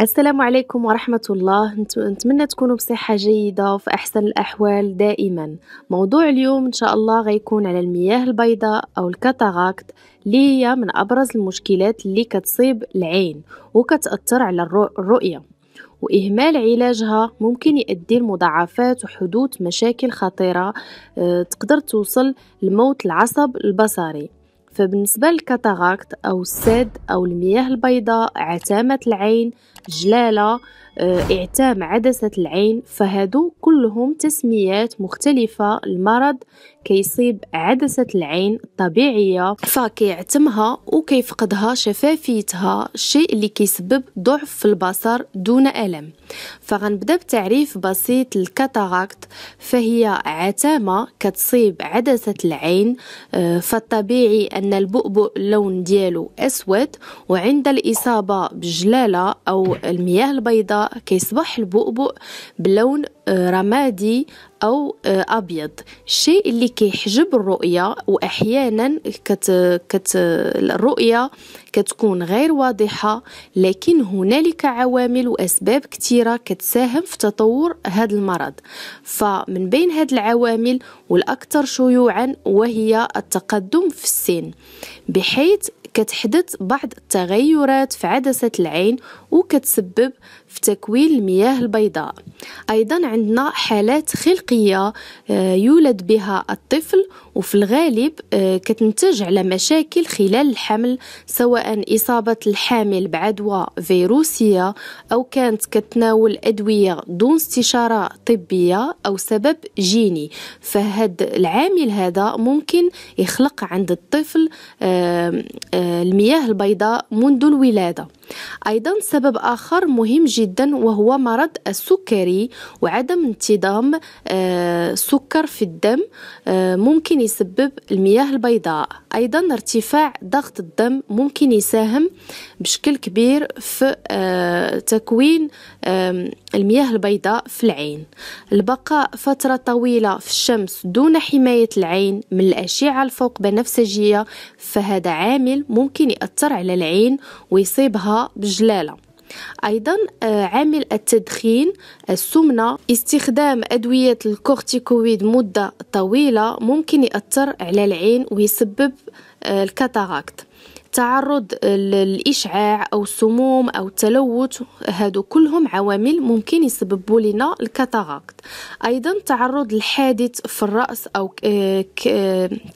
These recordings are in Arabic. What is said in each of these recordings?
السلام عليكم ورحمة الله نتمنى تكونوا بصحة جيدة وفي أحسن الأحوال دائما موضوع اليوم إن شاء الله غيكون على المياه البيضاء أو الكاتاراكت اللي هي من أبرز المشكلات اللي كتصيب العين وكتأثر على الرؤية وإهمال علاجها ممكن يؤدي لمضاعفات وحدوث مشاكل خطيرة آه، تقدر توصل لموت العصب البصري فبالنسبة للكاتاراكت أو السد أو المياه البيضاء عتامة العين جلالة آه، إعتام عدسة العين فهادو كلهم تسميات مختلفة المرض كيصيب عدسة العين الطبيعية فكيعتمها وكيفقدها شفافيتها الشيء اللي كيسبب ضعف في البصر دون ألم فغنبدأ بتعريف بسيط الكاتاراكت فهي عتامة كتصيب عدسة العين آه، فالطبيعي أن البؤبؤ اللون ديالو أسود وعند الإصابة بجلالة أو أو المياه البيضاء كيصبح البؤبؤ بلون آه، رمادي أو آه، أبيض الشيء اللي كيحجب الرؤية وأحيانا كت... كت... الرؤية كتكون غير واضحة لكن هنالك عوامل وأسباب كثيرة كتساهم في تطور هذا المرض فمن بين هذه العوامل والأكثر شيوعا وهي التقدم في السن بحيث كتحدث بعض التغيرات في عدسة العين وكتسبب في تكوين المياه البيضاء أيضا عندنا حالات خلقية آه، يولد بها الطفل وفي الغالب آه، كتنتج على مشاكل خلال الحمل سواء إصابة الحامل بعدوى فيروسية أو كانت كتناول أدوية دون استشارة طبية أو سبب جيني فهاد العامل هذا ممكن يخلق عند الطفل المياه البيضاء منذ الولادة أيضا سبب آخر مهم جدا وهو مرض السكري وعدم انتظام آه، سكر في الدم آه، ممكن يسبب المياه البيضاء أيضا ارتفاع ضغط الدم ممكن يساهم بشكل كبير في آه، تكوين المياه البيضاء في العين البقاء فترة طويلة في الشمس دون حماية العين من الأشعة الفوق بنفسجية فهذا عامل ممكن يأثر على العين ويصيبها بجلاله أيضا آه، عامل التدخين السمنة استخدام أدوية الكورتيكويد مدة طويلة ممكن يأثر على العين ويسبب آه، الكاتاراكت تعرض للإشعاع أو السموم أو التلوث هادو كلهم عوامل ممكن يسببوا لنا الكاتاراكت أيضا تعرض لحادث في الرأس أو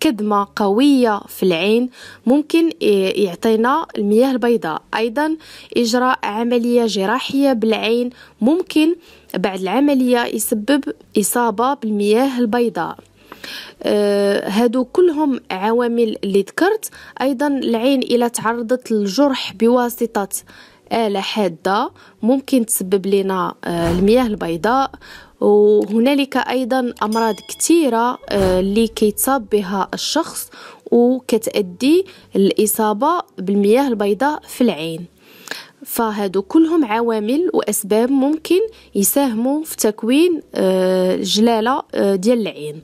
كدمة قوية في العين ممكن يعطينا المياه البيضاء أيضا إجراء عملية جراحية بالعين ممكن بعد العملية يسبب إصابة بالمياه البيضاء أه، هادو كلهم عوامل اللي ذكرت ايضا العين الى تعرضت للجرح بواسطه آلة حادة ممكن تسبب لنا أه، المياه البيضاء وهنالك أيضا أمراض كثيرة أه، اللي كيتصاب بها الشخص وكتأدي الإصابة بالمياه البيضاء في العين فهادو كلهم عوامل واسباب ممكن يساهموا في تكوين آه، جلاله آه، ديال العين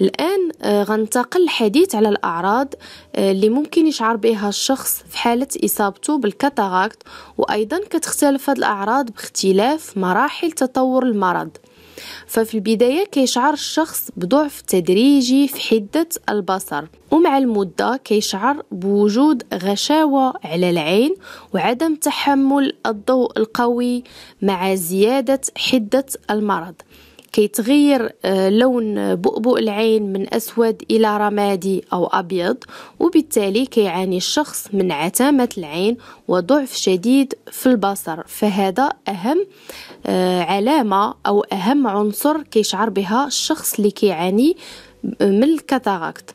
الان آه، غنتقل الحديث على الاعراض اللي ممكن يشعر بها الشخص في حاله اصابته بالكاتاراكت وايضا كتختلف هذه الاعراض باختلاف مراحل تطور المرض ففي البداية كيشعر الشخص بضعف تدريجي في حدة البصر ومع المدة كيشعر بوجود غشاوة على العين وعدم تحمل الضوء القوي مع زيادة حدة المرض كيتغير آه، لون بؤبؤ العين من أسود إلى رمادي أو أبيض وبالتالي كيعاني الشخص من عتامة العين وضعف شديد في البصر فهذا أهم آه، علامة أو أهم عنصر كيشعر بها الشخص اللي كيعاني من الكاتاراكت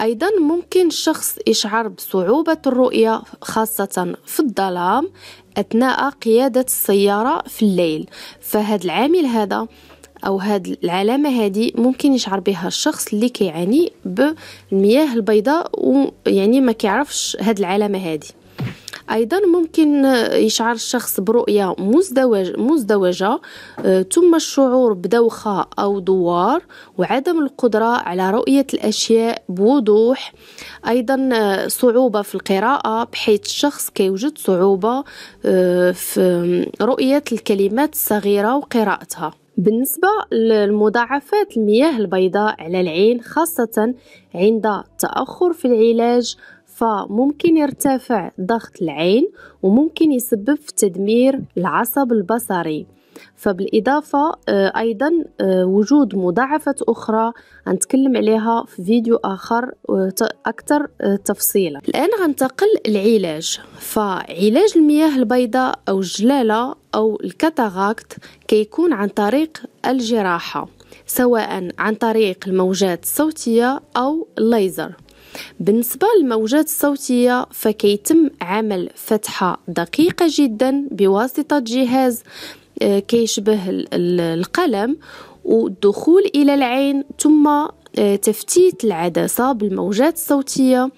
ايضا ممكن الشخص يشعر بصعوبه الرؤيه خاصه في الظلام اثناء قياده السياره في الليل فهذا العامل هذا او هاد العلامه هادي ممكن يشعر بها الشخص اللي كيعاني بالمياه البيضاء ويعني ما كيعرفش هاد العلامه هادي ايضا ممكن يشعر الشخص برؤيه مزدوج مزدوجه آه، ثم الشعور بدوخه او دوار وعدم القدره على رؤيه الاشياء بوضوح ايضا آه، صعوبه في القراءه بحيث الشخص كيوجد صعوبه آه، في رؤيه الكلمات الصغيره وقراءتها بالنسبة للمضاعفات المياه البيضاء على العين خاصة عند التأخر في العلاج فممكن يرتفع ضغط العين وممكن يسبب في تدمير العصب البصري فبالإضافة آه، أيضا آه، وجود مضاعفات أخرى غنتكلم عليها في فيديو آخر آه، أكثر تفصيلا الآن غنتقل العلاج فعلاج المياه البيضاء أو الجلالة أو الكاتاراكت كيكون عن طريق الجراحة سواء عن طريق الموجات الصوتية أو الليزر بالنسبة للموجات الصوتية فكيتم عمل فتحة دقيقة جدا بواسطة جهاز آه، كيشبه القلم والدخول إلى العين ثم آه، تفتيت العدسة بالموجات الصوتية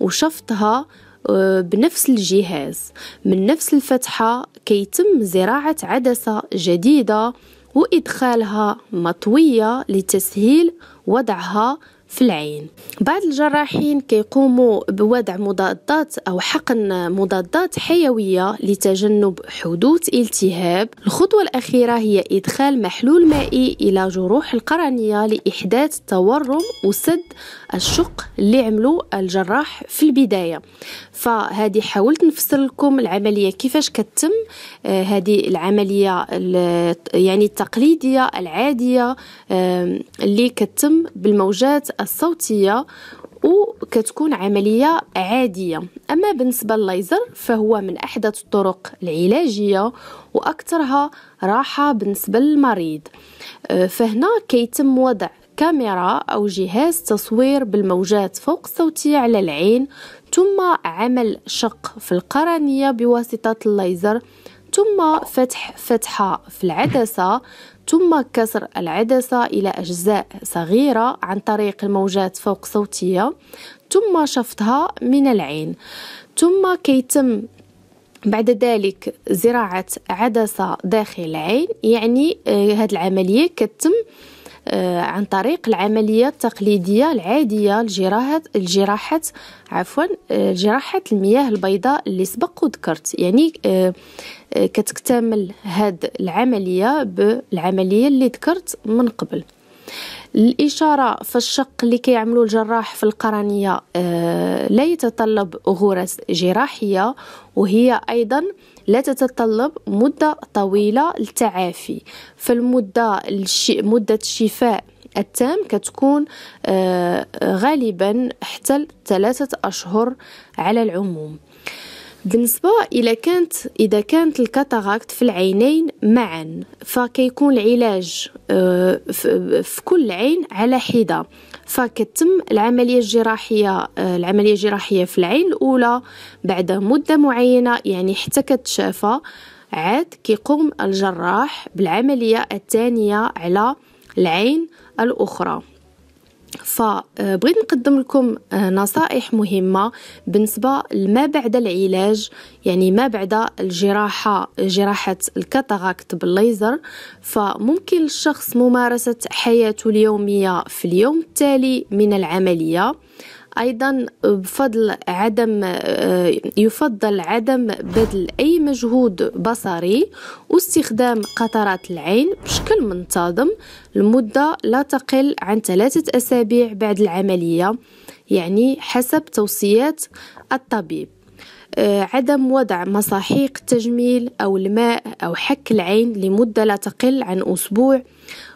وشفطها آه، بنفس الجهاز من نفس الفتحة كيتم زراعة عدسة جديدة وإدخالها مطوية لتسهيل وضعها في العين بعض الجراحين كيقوموا بوضع مضادات أو حقن مضادات حيوية لتجنب حدوث التهاب الخطوة الأخيرة هي إدخال محلول مائي إلى جروح القرنية لإحداث تورم وسد الشق اللي عملو الجراح في البداية فهذه حاولت نفسر لكم العملية كيفاش كتم آه، هذه العملية يعني التقليدية العادية اللي كتم بالموجات الصوتيه وكتكون عملية عادية أما بالنسبة لليزر فهو من أحدث الطرق العلاجية وأكثرها راحة بالنسبة للمريض آه، فهنا كيتم وضع كاميرا أو جهاز تصوير بالموجات فوق الصوتية على العين ثم عمل شق في القرنية بواسطة الليزر ثم فتح فتحة في العدسة ثم كسر العدسة إلى أجزاء صغيرة عن طريق الموجات فوق صوتية ثم شفطها من العين ثم كيتم بعد ذلك زراعة عدسة داخل العين يعني آه، هذه العملية كتم آه، عن طريق العملية التقليدية العادية الجراحات الجراحات عفوا آه، جراحات المياه البيضاء اللي سبق وذكرت يعني آه، كتكتمل هاد العملية بالعملية اللي ذكرت من قبل الإشارة في الشق اللي كيعملو الجراح في القرنية لا يتطلب غرز جراحية وهي أيضا لا تتطلب مدة طويلة للتعافي فالمدة مدة الشفاء التام كتكون آه، غالبا حتى ثلاثة أشهر على العموم بالنسبة إذا كانت إذا كانت الكاتاراكت في العينين معا فكيكون العلاج آه، في كل عين على حدة فكتم العملية الجراحية آه، العملية الجراحية في العين الأولى بعد مدة معينة يعني حتى كتشافى عاد كيقوم الجراح بالعملية الثانية على العين الأخرى فبغيت نقدم لكم آه، نصائح مهمة بالنسبة لما بعد العلاج يعني ما بعد الجراحة جراحة الكاتاراكت بالليزر فممكن الشخص ممارسة حياته اليومية في اليوم التالي من العملية أيضا بفضل عدم آه، يفضل عدم بذل أي مجهود بصري واستخدام قطرات العين بشكل منتظم لمدة لا تقل عن ثلاثة أسابيع بعد العملية يعني حسب توصيات الطبيب آه، عدم وضع مساحيق التجميل أو الماء أو حك العين لمدة لا تقل عن أسبوع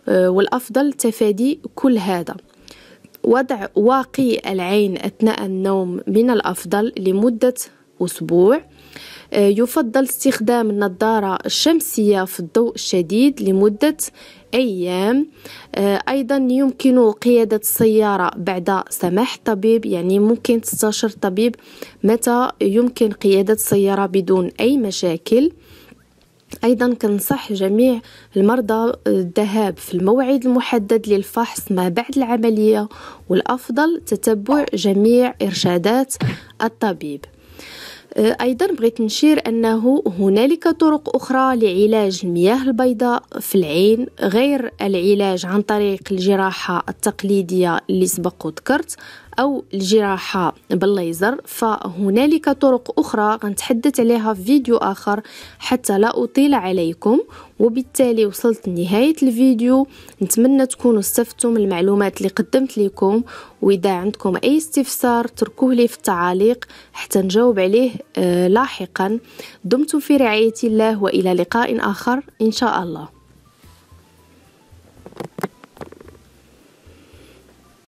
آه، والأفضل تفادي كل هذا وضع واقي العين أثناء النوم من الأفضل لمدة أسبوع آه، يفضل استخدام النظارة الشمسية في الضوء الشديد لمدة أيام آه، أيضا يمكن قيادة السيارة بعد سماح طبيب يعني ممكن تستشر طبيب متى يمكن قيادة السيارة بدون أي مشاكل أيضا كنصح جميع المرضى الذهاب في الموعد المحدد للفحص ما بعد العملية والأفضل تتبع جميع إرشادات الطبيب آه، أيضا بغيت نشير أنه هنالك طرق أخرى لعلاج المياه البيضاء في العين غير العلاج عن طريق الجراحة التقليدية اللي سبق وذكرت أو الجراحة بالليزر فهنالك طرق أخرى غنتحدث عليها في فيديو آخر حتى لا أطيل عليكم وبالتالي وصلت لنهاية الفيديو نتمنى تكونوا استفدتم المعلومات اللي قدمت لكم وإذا عندكم أي استفسار تركوه لي في التعاليق حتى نجاوب عليه آه، لاحقا دمتم في رعاية الله وإلى لقاء آخر إن شاء الله